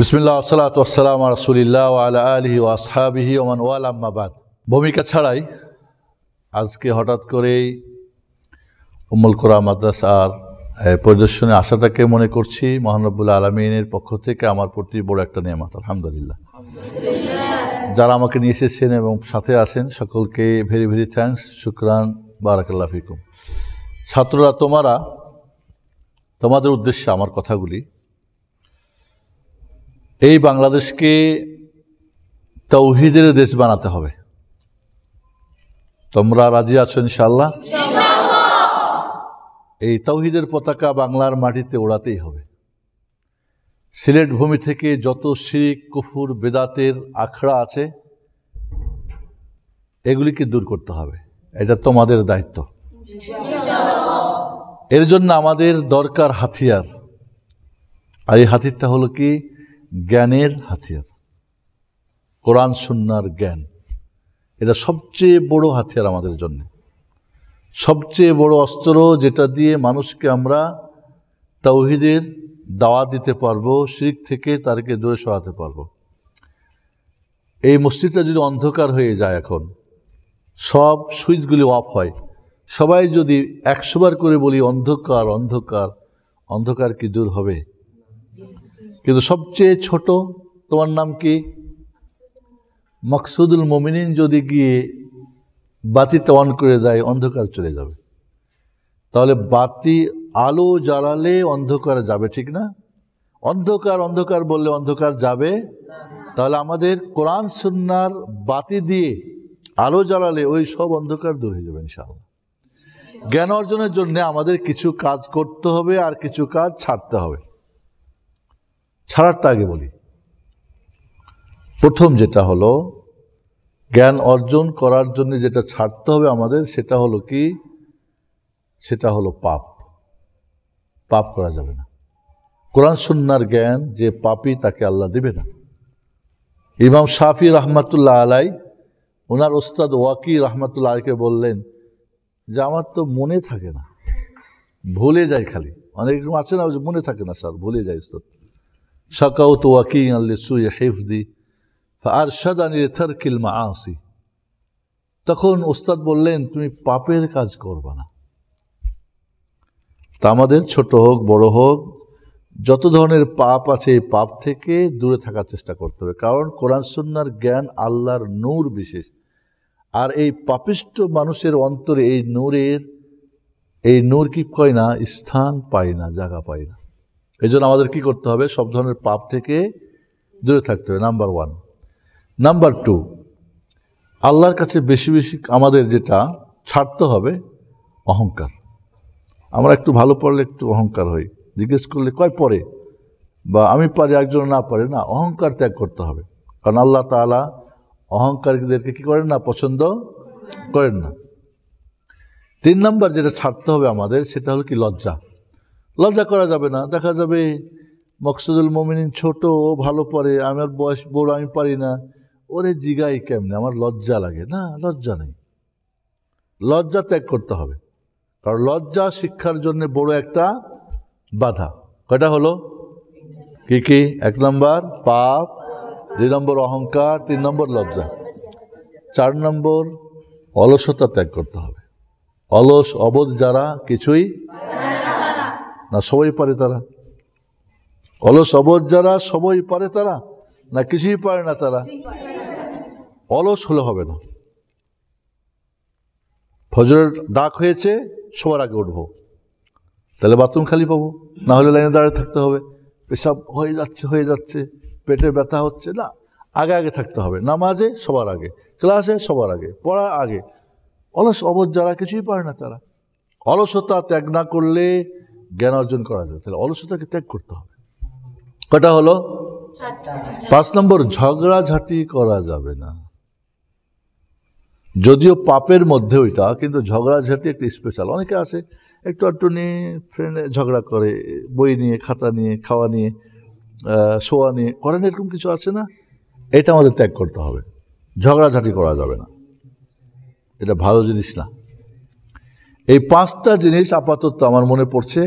বিসমিল্লা সালাত আসসালাম রসুলিল্লাহ আলা আলহি ও আসহাবিহি ওমান ওয়াল আম্মাবাদ ভূমিকা ছাড়াই আজকে হঠাৎ করেই উম্মুল মাদ্রাস মাদ্রাসার পরিদর্শনে আসাটাকে মনে করছি মহানবুল্লা আলমিনের পক্ষ থেকে আমার প্রতি বড় একটা নিয়ামত আলহামদুলিল্লাহ যারা আমাকে নিয়ে এসেছেন এবং সাথে আছেন সকলকে ভেরি ভেরি থ্যাংকস শুক্রান বারাকাল্লাফিকুম ছাত্ররা তোমারা তোমাদের উদ্দেশ্যে আমার কথাগুলি এই বাংলাদেশকে তৌহিদের দেশ বানাতে হবে তোমরা রাজি আছো ইনশাল্লাহ এই তৌহিদের পতাকা বাংলার মাটিতে ওড়াতেই হবে সিলেট ভূমি থেকে যত শিখ কুফুর বেদাতের আখড়া আছে এগুলিকে দূর করতে হবে এটা তোমাদের দায়িত্ব এর জন্য আমাদের দরকার হাতিয়ার আর এই হাতিরটা হলো কি জ্ঞানের হাতিয়ার কোরআন সুন্নার জ্ঞান এটা সবচেয়ে বড় হাতিয়ার আমাদের জন্য সবচেয়ে বড় অস্ত্র যেটা দিয়ে মানুষকে আমরা তৌহিদের দাওয়া দিতে পারবো শিখ থেকে তারকে দূরে সরাতে পারবো এই মসজিদটা যদি অন্ধকার হয়ে যায় এখন সব সুইচগুলি অফ হয় সবাই যদি একশোবার করে বলি অন্ধকার অন্ধকার অন্ধকার কি দূর হবে কিন্তু সবচেয়ে ছোট তোমার নাম কি মকসুদুল মমিন যদি গিয়ে বাতিটা অন করে দেয় অন্ধকার চলে যাবে তাহলে বাতি আলো জ্বালালে অন্ধকার যাবে ঠিক না অন্ধকার অন্ধকার বললে অন্ধকার যাবে তাহলে আমাদের কোরআন সুন্নার বাতি দিয়ে আলো জ্বালালে ওই সব অন্ধকার দূর হয়ে যাবে ইনশাআল্লাহ জ্ঞান অর্জনের জন্য আমাদের কিছু কাজ করতে হবে আর কিছু কাজ ছাড়তে হবে ছাড়ারটা আগে বলি প্রথম যেটা হলো জ্ঞান অর্জন করার জন্য যেটা ছাড়তে হবে আমাদের সেটা হলো কি সেটা হলো পাপ পাপ করা যাবে না কোরআন সুন্নার জ্ঞান যে পাপই তাকে আল্লাহ দেবে না ইমাম শাফি রহমাতুল্লাহ আলাই ওনার ওস্তাদ ওয়াকি রহমাতুল্লাহ আলকে বললেন যে আমার তো মনে থাকে না ভুলে যায় খালি অনেক আছে না মনে থাকে না স্যার ভুলে যায় ওস্তাদ شكوت وكيا لسوء حفظي فأرشدني لترك المعاصي তখন ওস্তাদ বললেন তুমি পাপের কাজ করবে না তা আমাদের ছোট হোক বড় হোক যত ধরনের পাপ আছে এই পাপ থেকে দূরে থাকার চেষ্টা করতে হবে কারণ কোরআন সন্ন্যার জ্ঞান আল্লাহর নূর বিশেষ আর এই পাপিষ্ট মানুষের অন্তরে এই নূরের এই নূর কি পায় না স্থান পায় না জায়গা পায় না এই জন্য আমাদের কী করতে হবে সব ধরনের পাপ থেকে দূরে থাকতে হবে নাম্বার ওয়ান নাম্বার টু আল্লাহর কাছে বেশি বেশি আমাদের যেটা ছাড়তে হবে অহংকার আমরা একটু ভালো পড়লে একটু অহংকার হই জিজ্ঞেস করলে কয় পরে বা আমি পারি একজন না পারে না অহংকার ত্যাগ করতে হবে কারণ আল্লাহ তালা অহংকারীদেরকে কী করেন না পছন্দ করেন না তিন নম্বর যেটা ছাড়তে হবে আমাদের সেটা হলো কি লজ্জা লজ্জা করা যাবে না দেখা যাবে মকসুদুল মমিনিন ছোট ও ভালো পরে আমার বয়স বড় আমি পারি না ওরে জিগাই কেমনে আমার লজ্জা লাগে না লজ্জা নেই লজ্জা ত্যাগ করতে হবে কারণ লজ্জা শিক্ষার জন্য বড় একটা বাধা কয়টা হলো কি কি এক নম্বর পাপ দুই নম্বর অহংকার তিন নম্বর লজ্জা চার নম্বর অলসতা ত্যাগ করতে হবে অলস অবধ যারা কিছুই না সবাই পারে তারা অলস সবজ যারা সবই পারে তারা না কিছুই পারে না তারা অলস হলে হবে না ফজরের ডাক হয়েছে সবার আগে উঠবো তাহলে বাথরুম খালি পাবো না হলে লাইনে দাঁড়িয়ে থাকতে হবে পেশাব হয়ে যাচ্ছে হয়ে যাচ্ছে পেটে ব্যথা হচ্ছে না আগে আগে থাকতে হবে নামাজে সবার আগে ক্লাসে সবার আগে পড়ার আগে অলস অবধ যারা কিছুই পারে না তারা অলসতা ত্যাগ না করলে জ্ঞান অর্জন করা যায় তাহলে অলসতাকে ত্যাগ করতে হবে কটা হলো পাঁচ নম্বর ঝগড়াঝাটি করা যাবে না যদিও পাপের মধ্যে ওইটা কিন্তু ঝগড়াঝাটি একটা স্পেশাল অনেকে আছে একটু আটটু নিয়ে ফ্রেন্ডে ঝগড়া করে বই নিয়ে খাতা নিয়ে খাওয়া নিয়ে শোয়া নিয়ে করেন এরকম কিছু আছে না এটা আমাদের ত্যাগ করতে হবে ঝগড়াঝাটি করা যাবে না এটা ভালো জিনিস না এই পাঁচটা জিনিস আপাতত আমার মনে পড়ছে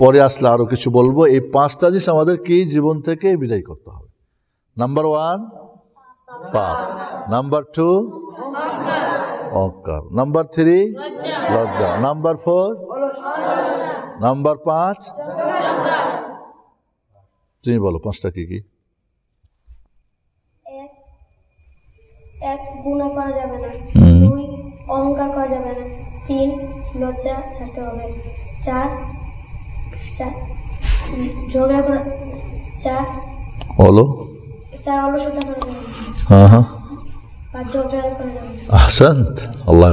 পরে আসলে আরও কিছু বলবো এই পাঁচটা জিনিস আমাদের কি জীবন থেকে বিদায় করতে হবে নাম্বার ওয়ান পাপ নাম্বার টু অকার নাম্বার থ্রি লজ্জা নাম্বার ফোর নাম্বার পাঁচ তুমি বলো পাঁচটা কি কি এক গুণা করা যাবে না দুই অহংকার করা যাবে না তিন লজ্জা ছাড়তে হবে চার ঝগড়া করা চার হলো চার অলসতা করা হ্যাঁ হ্যাঁ আল্লাহ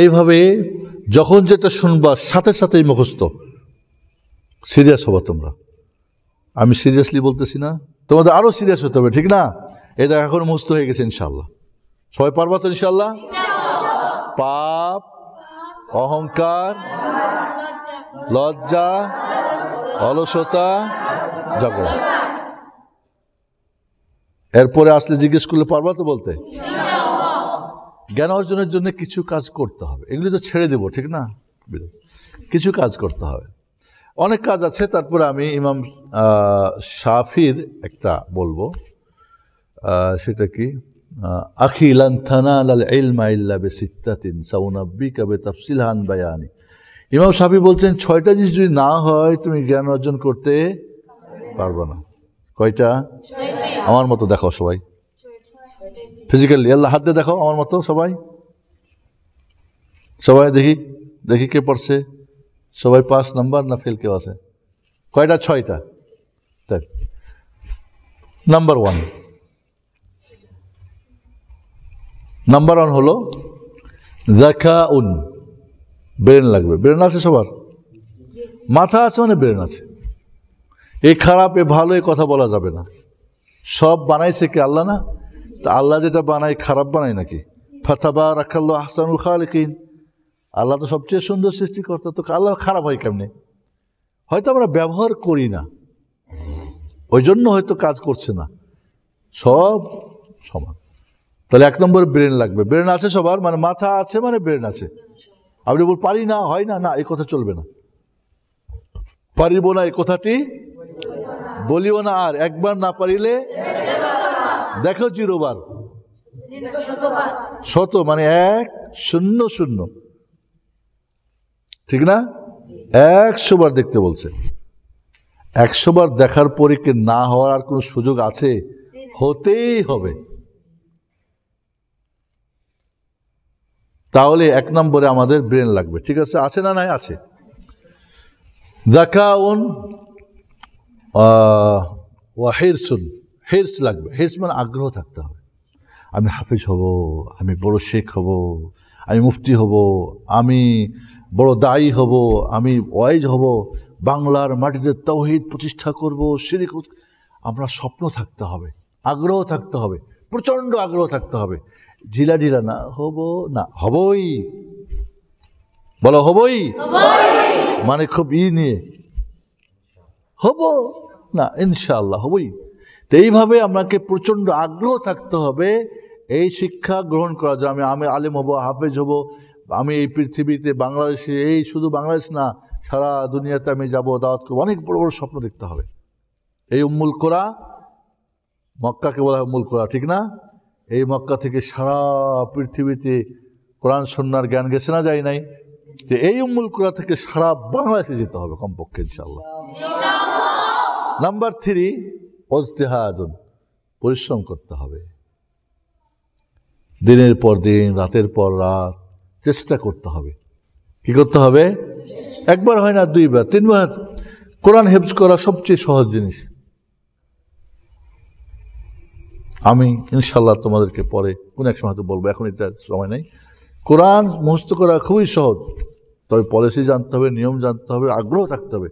এইভাবে যখন যেটা শুনবা সাথে সাথেই মুখস্থ সিরিয়াস হবা তোমরা আমি সিরিয়াসলি বলতেছি না তোমাদের আরও সিরিয়াস হতে হবে ঠিক না এটা এখন মুস্ত হয়ে গেছে ইনশাল্লাহ সবাই পারবা তো ইনশাল্লাহ পাপ অহংকার লজ্জা অলসতা জগত এরপরে আসলে জিজ্ঞেস করলে পারবা তো বলতে জ্ঞান অর্জনের জন্য কিছু কাজ করতে হবে এগুলি তো ছেড়ে দেব ঠিক না কিছু কাজ করতে হবে অনেক কাজ আছে তারপরে আমি ইমাম শাফির একটা বলবো সেটা কি أخي لن تنال العلم إلا بستة سأنبيك بتفصيل عن بياني ইমাম সাফি বলছেন ছয়টা জিনিস যদি না হয় তুমি জ্ঞান অর্জন করতে পারবে না কয়টা আমার মতো দেখো সবাই ফিজিক্যালি আল্লাহ হাত দিয়ে দেখো আমার মতো সবাই সবাই দেখি দেখি কে পড়ছে সবাই পাঁচ নাম্বার না ফেল কেউ আছে কয়টা ছয়টা তাই নাম্বার ওয়ান নাম্বার ওয়ান হলো দেখা উন ব্রেন লাগবে ব্রেন আছে সবার মাথা আছে মানে ব্রেন আছে এ খারাপ এ ভালো এ কথা বলা যাবে না সব বানাইছে কি আল্লাহ না তা আল্লাহ যেটা বানায় খারাপ বানায় নাকি ফাতাবা হাসানুল আহসানুল খালিকিন আল্লাহ তো সবচেয়ে সুন্দর সৃষ্টিকর্তা তো আল্লাহ খারাপ হয় কেমনে হয়তো আমরা ব্যবহার করি না ওই জন্য হয়তো কাজ করছে না সব সমান তাহলে এক নম্বর ব্রেন লাগবে ব্রেন আছে সবার মানে মাথা আছে মানে ব্রেন আছে আপনি বল পারি না হয় না না এই কথা চলবে না পারিব না এই কথাটি বলিও না আর একবার না পারিলে দেখো জিরোবার শত মানে এক শূন্য শূন্য ঠিক না একশো বার দেখতে বলছে একশো বার দেখার পরে না হওয়ার আর কোনো সুযোগ আছে হতেই হবে তাহলে এক নম্বরে আমাদের ব্রেন লাগবে ঠিক আছে আছে না নাই আছে জাকাউন ওয়া হেরসুন হেরস লাগবে হেরস মানে আগ্রহ থাকতে হবে আমি হাফিজ হব আমি বড় শেখ হব আমি মুফতি হব আমি বড় দায়ী হব আমি ওয়াইজ হব বাংলার মাটিতে তৌহিদ প্রতিষ্ঠা করব শিরিক আমরা স্বপ্ন থাকতে হবে আগ্রহ থাকতে হবে প্রচণ্ড আগ্রহ থাকতে হবে ঢিলা ঢিলা না হব না হবই বলো হবই মানে খুব ই নিয়ে হব না ইনশাল্লাহ হবই তো এইভাবে আমাকে প্রচণ্ড আগ্রহ থাকতে হবে এই শিক্ষা গ্রহণ করা যে আমি আমি আলিম হব হাফেজ হব আমি এই পৃথিবীতে বাংলাদেশে এই শুধু বাংলাদেশ না সারা দুনিয়াতে আমি যাবো দাওয়াত করবো অনেক বড় বড় স্বপ্ন দেখতে হবে এই উম্মুল কোরা মক্কাকে বলা হয় উম্মুল কোরা ঠিক না এই মক্কা থেকে সারা পৃথিবীতে কোরআন সন্ন্যার জ্ঞান গেছে না যায় নাই যে এই উম্মুল কোরআ থেকে সারা বাংলাদেশে যেতে হবে কমপক্ষে ইনশাল্লাহ নাম্বার থ্রি অজতেহাদুন পরিশ্রম করতে হবে দিনের পর দিন রাতের পর রাত চেষ্টা করতে হবে কি করতে হবে একবার হয় না দুইবার তিনবার কোরআন হেফজ করা সবচেয়ে সহজ জিনিস আমি ইনশাল্লাহ তোমাদেরকে পরে কোন এক সময় হয়তো বলবো এখন এটা সময় নেই কোরআন মুহস্ত করা খুবই সহজ তবে পলিসি জানতে হবে নিয়ম জানতে হবে আগ্রহ থাকতে হবে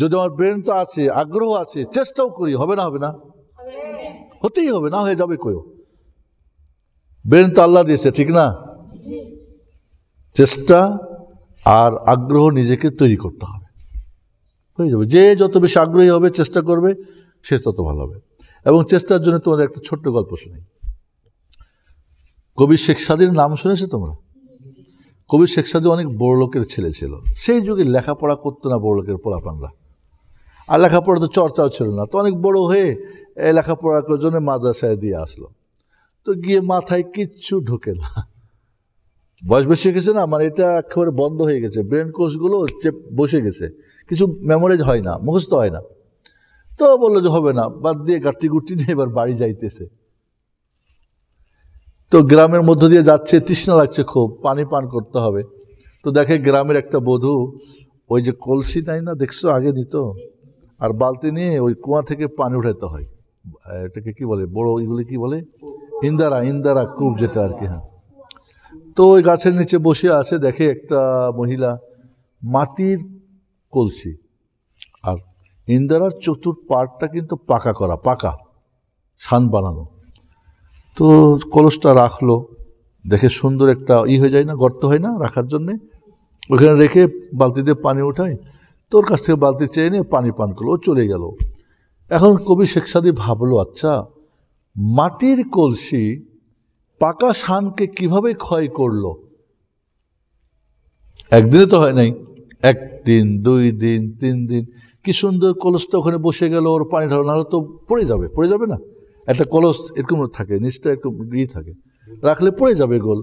যদি আমার ব্রেন তো আছে আগ্রহ আছে চেষ্টাও করি হবে না হবে না হতেই হবে না হয়ে যাবে কেউ ব্রেন তো আল্লাহ দিয়েছে ঠিক না চেষ্টা আর আগ্রহ নিজেকে তৈরি করতে হবে হয়ে যাবে যে যত বেশি আগ্রহী হবে চেষ্টা করবে সে তত ভালো হবে এবং চেষ্টার জন্য তোমাদের একটা ছোট্ট গল্প শুনি কবি শেখ সাদির নাম শুনেছো তোমরা কবি শেখ সাদি অনেক বড় লোকের ছেলে ছিল সেই যুগে লেখাপড়া করতো না বড় লোকের পোলাপানরা আর লেখাপড়া তো চর্চাও ছিল না তো অনেক বড় হয়ে এই লেখাপড়ার জন্য মাদ্রাসায় দিয়ে আসলো তো গিয়ে মাথায় কিচ্ছু ঢোকে না বয়স বসে গেছে না মানে এটা একেবারে বন্ধ হয়ে গেছে ব্রেন কোষগুলো বসে গেছে কিছু মেমোরিজ হয় না মুখস্থ হয় না তো বললো যে হবে না বাদ দিয়ে কাটতি গুটি নিয়ে এবার বাড়ি যাইতেছে তো গ্রামের মধ্য দিয়ে যাচ্ছে তৃষ্ণা লাগছে খুব পানি পান করতে হবে তো দেখে গ্রামের একটা বধূ ওই যে কলসি নাই না দেখছো আগে দিত আর বালতি নিয়ে ওই কুয়া থেকে পানি উঠাইতে হয় এটাকে কি বলে বড় ওইগুলি কি বলে ইন্দারা ইন্দারা কূপ যেটা আর কি হ্যাঁ তো ওই গাছের নিচে বসে আছে দেখে একটা মহিলা মাটির কলসি আর ইন্দারার চতুর পার্টটা কিন্তু পাকা করা পাকা সান বানানো তো কলসটা রাখলো দেখে সুন্দর একটা ই হয়ে যায় না গর্ত হয় না রাখার জন্যে ওখানে রেখে বালতি দিয়ে পানি ওঠাই তোর কাছ থেকে বালতি চেয়ে নিয়ে পানি পান করলো ও চলে গেল এখন কবি শেখ সাদি ভাবলো আচ্ছা মাটির কলসি পাকা শানকে কিভাবে ক্ষয় করলো একদিনে তো হয় নাই একদিন দুই দিন তিন দিন কি সুন্দর কলসটা ওখানে বসে গেল ওর পানি ঢালো নাহলে তো পড়ে যাবে পড়ে যাবে না একটা কলস এরকম থাকে নিচটা এরকম গিয়ে থাকে রাখলে পড়ে যাবে গোল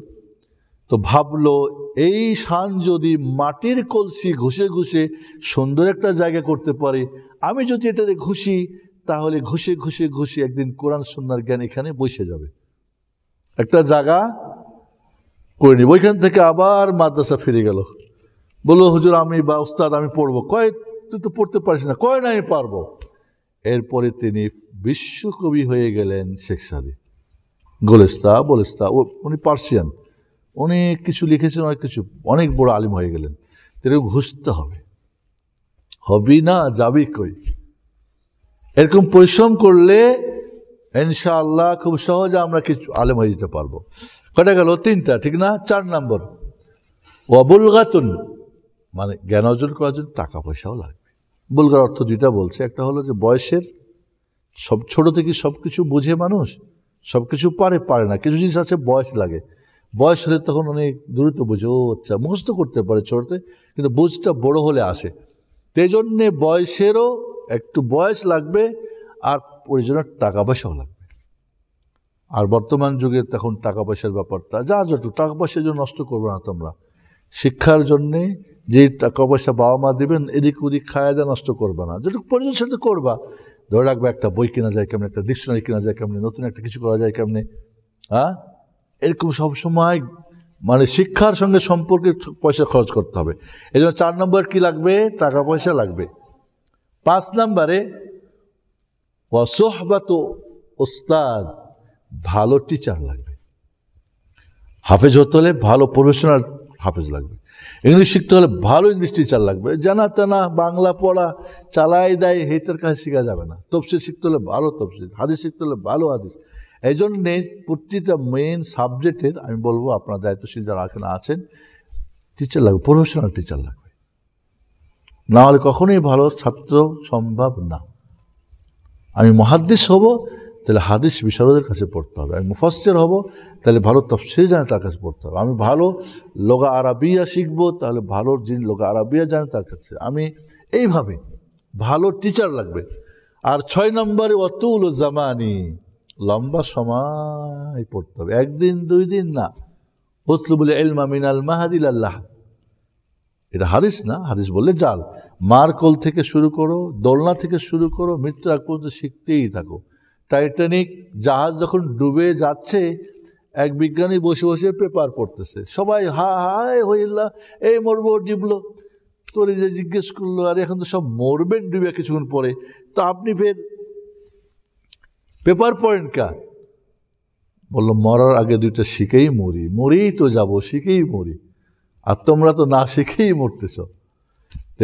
তো ভাবলো এই সান যদি মাটির কলসি ঘুষে ঘুষে সুন্দর একটা জায়গা করতে পারে আমি যদি এটাতে ঘুষি তাহলে ঘুষে ঘুষে ঘুষে একদিন কোরআন সন্ন্যার জ্ঞান এখানে বসে যাবে একটা জায়গা করে নিব ওইখান থেকে আবার মাদ্রাসা ফিরে গেল বললো হুজুর আমি বা উস্তাদ আমি পড়বো কয়েক তুই তো পড়তে পারিস না কয় না আমি পারবো এরপরে তিনি বিশ্বকবি হয়ে গেলেন শেখ সাদি গোলেস্তা বলেস্তা ও উনি পার্সিয়ান অনেক কিছু লিখেছেন অনেক কিছু অনেক বড় আলিম হয়ে গেলেন তেরে ঘুষতে হবে হবি না যাবি কই এরকম পরিশ্রম করলে ইনশাআল্লাহ খুব সহজে আমরা কিছু আলেম হয়ে যেতে পারবো কটা গেল তিনটা ঠিক না চার নম্বর অবুলগাতুন মানে জ্ঞান অর্জন করার জন্য টাকা পয়সাও লাগে বলগার অর্থ দুইটা বলছে একটা হলো যে বয়সের সব ছোট থেকে সব কিছু বোঝে মানুষ সব কিছু পারে পারে না কিছু জিনিস আছে বয়স লাগে বয়স হলে তখন অনেক দূরত্ব বোঝে ও আচ্ছা মুখস্থ করতে পারে ছোটতে কিন্তু বুঝটা বড় হলে আসে সেই জন্যে বয়সেরও একটু বয়স লাগবে আর ওই জন্য টাকা পয়সাও লাগবে আর বর্তমান যুগে তখন টাকা পয়সার ব্যাপারটা যা যত টাকা পয়সার জন্য নষ্ট করবো না তোমরা শিক্ষার জন্যে যে টাকা পয়সা বাবা মা দেবেন এদিক ওদিক খায় নষ্ট করবা না যেটুকু প্রয়োজন সেটা করবা ধরে রাখবে একটা বই কেনা যায় কেমনি একটা ডিকশনারি কেনা যায় কেমনি নতুন একটা কিছু করা যায় কেমনি হ্যাঁ এরকম সবসময় মানে শিক্ষার সঙ্গে সম্পর্কে পয়সা খরচ করতে হবে এই জন্য চার নম্বর কী লাগবে টাকা পয়সা লাগবে পাঁচ নম্বরে অসহবাত ওস্তাদ ভালো টিচার লাগবে হাফেজ হতে হলে ভালো প্রফেশনাল হাফেজ লাগবে ইংলিশ শিখতে হলে ভালো ইংলিশ টিচার লাগবে জানা তেনা বাংলা পড়া চালাই দেয় হেটার কাছে শেখা যাবে না তফসিল শিখতে হলে ভালো তফসিল হাদিস শিখতে হলে ভালো হাদিস এই জন্যে প্রতিটা মেন সাবজেক্টের আমি বলবো আপনার দায়িত্বশীল যারা এখানে আছেন টিচার লাগবে প্রফেশনাল টিচার লাগবে না হলে কখনোই ভালো ছাত্র সম্ভব না আমি মহাদ্দেশ হব তাহলে হাদিস বিশারদের কাছে পড়তে হবে আমি মুফাসের হব তাহলে ভালো তফসির জানে তার কাছে পড়তে হবে আমি ভালো লোগা আরবিয়া শিখব তাহলে ভালো যিনি লোগা আরবিয়া জানে তার কাছে আমি এইভাবে ভালো টিচার লাগবে আর ছয় নম্বরে অতুল জামানি লম্বা সময় পড়তে হবে একদিন দুই দিন না বলে এলমা মিনাল মাহাদিল আল্লাহ এটা হাদিস না হাদিস বললে জাল মারকল থেকে শুরু করো দোলনা থেকে শুরু করো মৃত্যু আগ পর্যন্ত শিখতেই থাকো টাইটানিক জাহাজ যখন ডুবে যাচ্ছে এক বিজ্ঞানী বসে বসে পেপার পড়তেছে সবাই হা হায় হইল্লা এই মরবো ডুবলো তোরে যে জিজ্ঞেস করলো আর এখন তো সব মরবেন ডুবে কিছুক্ষণ পরে তো আপনি ফের পেপার পড়েন কা বললো মরার আগে দুইটা শিখেই মরি মরেই তো যাব শিখেই মরি আর তোমরা তো না শিখেই মরতেছ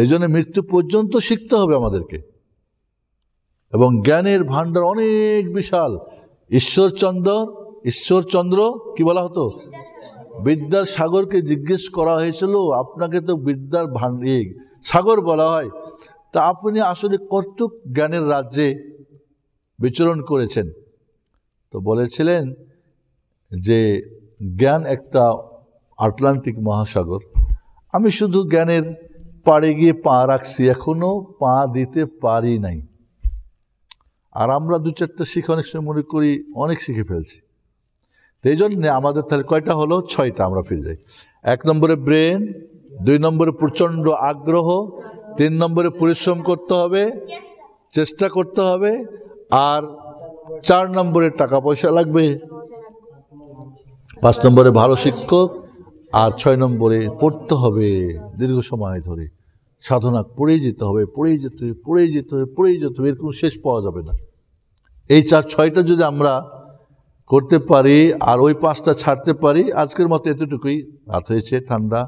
এই জন্য মৃত্যু পর্যন্ত শিখতে হবে আমাদেরকে এবং জ্ঞানের ভাণ্ডার অনেক বিশাল ঈশ্বরচন্দ্র ঈশ্বরচন্দ্র কি বলা হতো বিদ্যার সাগরকে জিজ্ঞেস করা হয়েছিল আপনাকে তো বিদ্যার সাগর বলা হয় তা আপনি আসলে কর্তুক জ্ঞানের রাজ্যে বিচরণ করেছেন তো বলেছিলেন যে জ্ঞান একটা আটলান্টিক মহাসাগর আমি শুধু জ্ঞানের পাড়ে গিয়ে পা রাখছি এখনও পা দিতে পারি নাই আর আমরা দু চারটা শিখে অনেক সময় মনে করি অনেক শিখে ফেলছি এই জন্যে আমাদের তাহলে কয়টা হলো ছয়টা আমরা ফিরে যাই এক নম্বরে ব্রেন দুই নম্বরে প্রচণ্ড আগ্রহ তিন নম্বরে পরিশ্রম করতে হবে চেষ্টা করতে হবে আর চার নম্বরে টাকা পয়সা লাগবে পাঁচ নম্বরে ভালো শিক্ষক আর ছয় নম্বরে পড়তে হবে দীর্ঘ সময় ধরে সাধনা পড়েই যেতে হবে পড়েই যেতে হবে পড়েই যেতে হবে পড়েই যেতে হবে এরকম শেষ পাওয়া যাবে না এই চার ছয়টা যদি আমরা করতে পারি আর ওই পাঁচটা ছাড়তে পারি আজকের মতো এতটুকুই রাত হয়েছে ঠান্ডা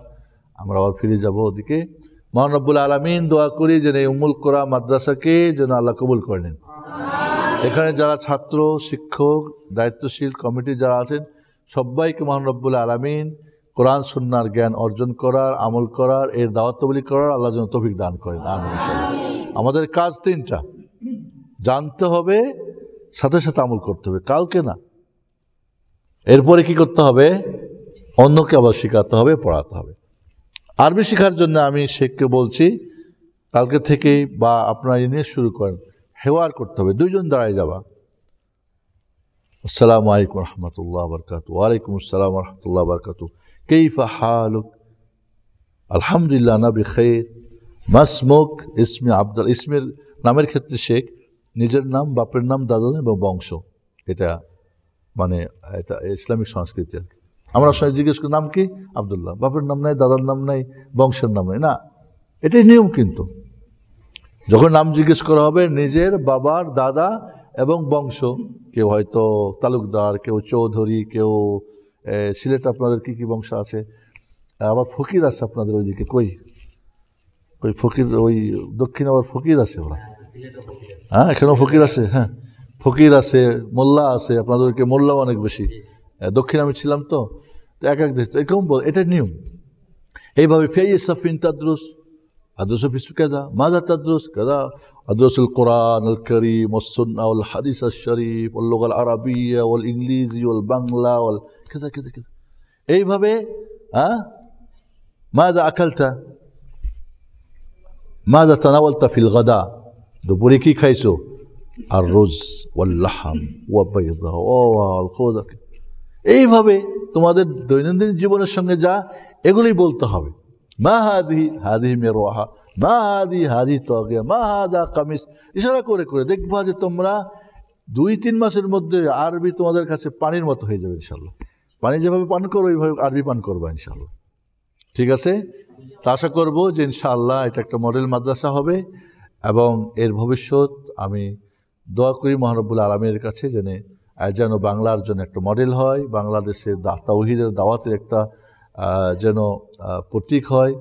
আমরা আবার ফিরে যাব ওদিকে মহানব্বুল আলমিন দোয়া করি যেন এই উমুল করা মাদ্রাসাকে যেন আল্লাহ কবুল করে নেন এখানে যারা ছাত্র শিক্ষক দায়িত্বশীল কমিটি যারা আছেন সবাইকে মহানব্বুল আলমিন কোরআন সুন্নার জ্ঞান অর্জন করার আমল করার এর দাওয়াতবলি করার আল্লাহ যেন তফিক দান করেন আমাদের কাজ তিনটা জানতে হবে সাথে সাথে আমল করতে হবে কালকে না এরপরে কি করতে হবে অন্যকে আবার শেখাতে হবে পড়াতে হবে আরবি শেখার জন্য আমি শেখকে বলছি কালকে থেকেই বা আপনার নিয়ে শুরু করেন হেওয়ার করতে হবে দুইজন দাঁড়ায় যাবা আসসালামু আলাইকুম রহমতুল্লাহ বরকাত ওয়ালাইকুম আসসালাম রহমতুল্লাহ বরকাতু كيف حالك الحمد لله انا بخير ما اسمك اسمي عبد اسمي নামের ক্ষেত্রে শেখ নিজের নাম বাপের নাম দাদা এবং বংশ এটা মানে এটা ইসলামিক সংস্কৃতি আর কি আমরা সবাই জিজ্ঞেস করি নাম কি আবদুল্লাহ বাপের নাম নাই দাদার নাম নাই বংশের নাম নাই না এটাই নিয়ম কিন্তু যখন নাম জিজ্ঞেস করা হবে নিজের বাবার দাদা এবং বংশ কেউ হয়তো তালুকদার কেউ চৌধুরী কেউ সিলেট আপনাদের কী কী বংশ আছে আবার ফকির আছে আপনাদের ওইদিকে কই ওই ফকির ওই দক্ষিণ আবার ফকির আছে ওরা হ্যাঁ এখানেও ফকির আছে হ্যাঁ ফকির আছে মোল্লা আছে আপনাদেরকে মোল্লা অনেক বেশি দক্ষিণ আমি ছিলাম তো এক এক দেশ এরকম বল এটা নিয়ম এইভাবে ফেয়ে সাফিন তাদ্রুস أدرس في كذا ماذا تدرس كذا أدرس القرآن الكريم والسنة والحديث الشريف واللغة العربية والإنجليزي والبنغلا وكذا كذا كذا كذا أي بابي ها ماذا أكلت ماذا تناولت في الغداء دبوريكي كيسو الرز واللحم والبيضة والخوذة أي بابي তোমাদের دوينندين জীবনের সঙ্গে যা বলতে হবে মা হাদি হাদি মেরোহা মা হাদি হাদি তগে মা হাদা কামিস ইশারা করে করে দেখবা যে তোমরা দুই তিন মাসের মধ্যে আরবি তোমাদের কাছে পানির মতো হয়ে যাবে ইনশাল্লাহ পানি যেভাবে পান عربي ওইভাবে আরবি পান شاء الله ঠিক আছে তা আশা করবো যে ইনশাআল্লাহ এটা একটা মডেল মাদ্রাসা হবে এবং এর ভবিষ্যৎ আমি দোয়া করি মহানবুল আলমের কাছে যেন যেন বাংলার জন্য একটা মডেল হয় বাংলাদেশে তাওহিদের দাওয়াতের একটা যেন প্রতীক হয়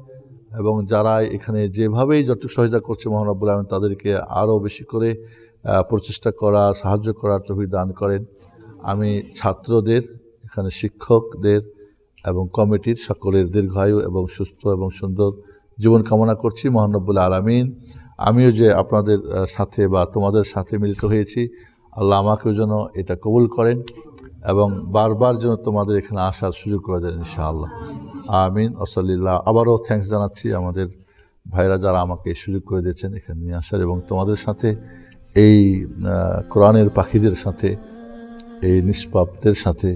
এবং যারা এখানে যেভাবেই যতটুকু সহযোগিতা করছে মহানব্বুল আলম তাদেরকে আরও বেশি করে প্রচেষ্টা করা সাহায্য করার তফিক দান করেন আমি ছাত্রদের এখানে শিক্ষকদের এবং কমিটির সকলের দীর্ঘায়ু এবং সুস্থ এবং সুন্দর জীবন কামনা করছি মহানব্বুল আলমিন আমিও যে আপনাদের সাথে বা তোমাদের সাথে মিলিত হয়েছি আল্লাহ আমাকেও যেন এটা কবুল করেন এবং বারবার যেন তোমাদের এখানে আসার সুযোগ করে দেন ইনশাআল্লাহ আমিন ওসলিল্লাহ আবারও থ্যাংকস জানাচ্ছি আমাদের ভাইরা যারা আমাকে সুযোগ করে দিয়েছেন এখানে নিয়ে আসার এবং তোমাদের সাথে এই কোরআনের পাখিদের সাথে এই নিষ্পাপদের সাথে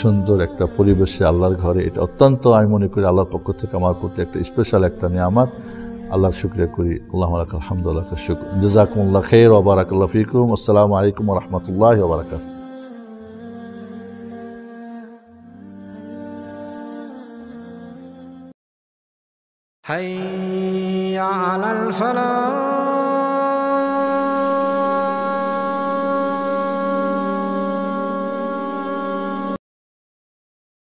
সুন্দর একটা পরিবেশে আল্লাহর ঘরে এটা অত্যন্ত আমি মনে করি আল্লাহর পক্ষ থেকে আমার প্রতি একটা স্পেশাল একটা নিয়ামাত আল্লাহর শুক্রিয়া করি আল্লাহ আলহামদুল্লাহ শুক্র জাজাকুমুল্লাহ খের ওবরাকাল্লা ফিকুম আসসালামু আলাইকুম রহমতুল্লাহ ওবরাকাত أفلا